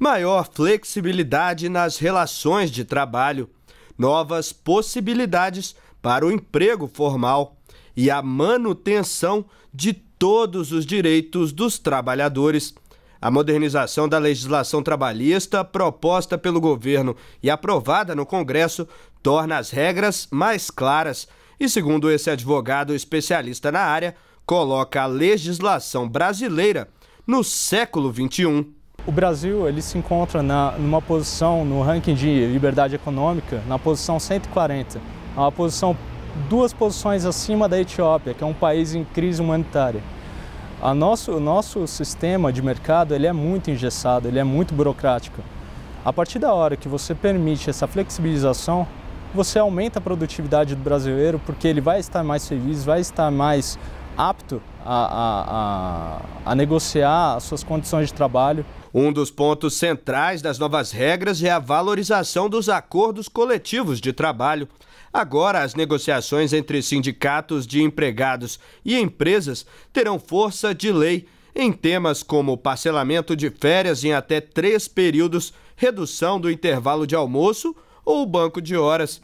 maior flexibilidade nas relações de trabalho, novas possibilidades para o emprego formal e a manutenção de todos os direitos dos trabalhadores. A modernização da legislação trabalhista proposta pelo governo e aprovada no Congresso torna as regras mais claras e, segundo esse advogado especialista na área, coloca a legislação brasileira no século XXI. O Brasil ele se encontra na, numa posição no ranking de liberdade econômica, na posição 140, é uma posição duas posições acima da Etiópia, que é um país em crise humanitária. A nosso, o nosso sistema de mercado ele é muito engessado, ele é muito burocrático. A partir da hora que você permite essa flexibilização, você aumenta a produtividade do brasileiro, porque ele vai estar mais feliz, vai estar mais apto a, a, a, a negociar as suas condições de trabalho. Um dos pontos centrais das novas regras é a valorização dos acordos coletivos de trabalho. Agora, as negociações entre sindicatos de empregados e empresas terão força de lei em temas como parcelamento de férias em até três períodos, redução do intervalo de almoço ou banco de horas.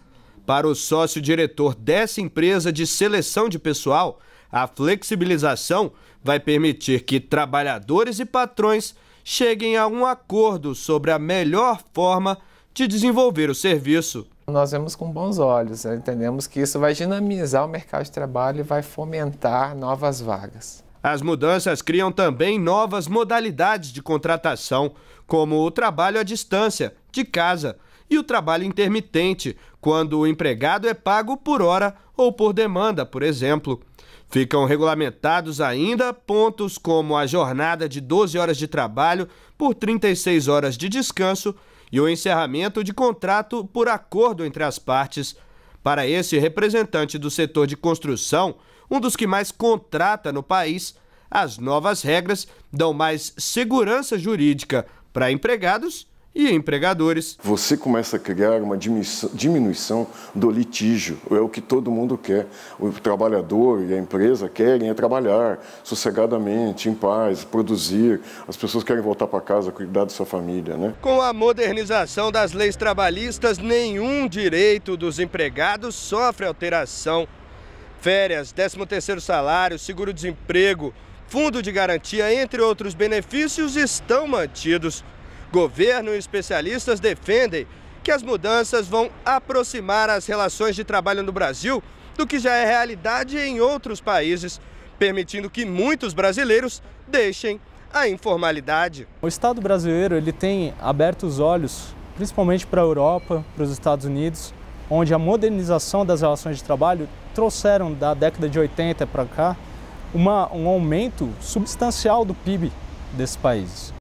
Para o sócio-diretor dessa empresa de seleção de pessoal, a flexibilização vai permitir que trabalhadores e patrões cheguem a um acordo sobre a melhor forma de desenvolver o serviço. Nós vemos com bons olhos, né? entendemos que isso vai dinamizar o mercado de trabalho e vai fomentar novas vagas. As mudanças criam também novas modalidades de contratação, como o trabalho à distância, de casa, e o trabalho intermitente, quando o empregado é pago por hora ou por demanda, por exemplo. Ficam regulamentados ainda pontos como a jornada de 12 horas de trabalho por 36 horas de descanso e o encerramento de contrato por acordo entre as partes. Para esse representante do setor de construção, um dos que mais contrata no país, as novas regras dão mais segurança jurídica para empregados e empregadores. Você começa a criar uma diminuição do litígio, é o que todo mundo quer. O trabalhador e a empresa querem é trabalhar sossegadamente, em paz, produzir. As pessoas querem voltar para casa, cuidar da sua família. Né? Com a modernização das leis trabalhistas, nenhum direito dos empregados sofre alteração. Férias, 13º salário, seguro-desemprego, fundo de garantia, entre outros benefícios, estão mantidos. Governo e especialistas defendem que as mudanças vão aproximar as relações de trabalho no Brasil do que já é realidade em outros países, permitindo que muitos brasileiros deixem a informalidade. O Estado brasileiro ele tem aberto os olhos, principalmente para a Europa, para os Estados Unidos, onde a modernização das relações de trabalho trouxeram da década de 80 para cá uma, um aumento substancial do PIB desses países.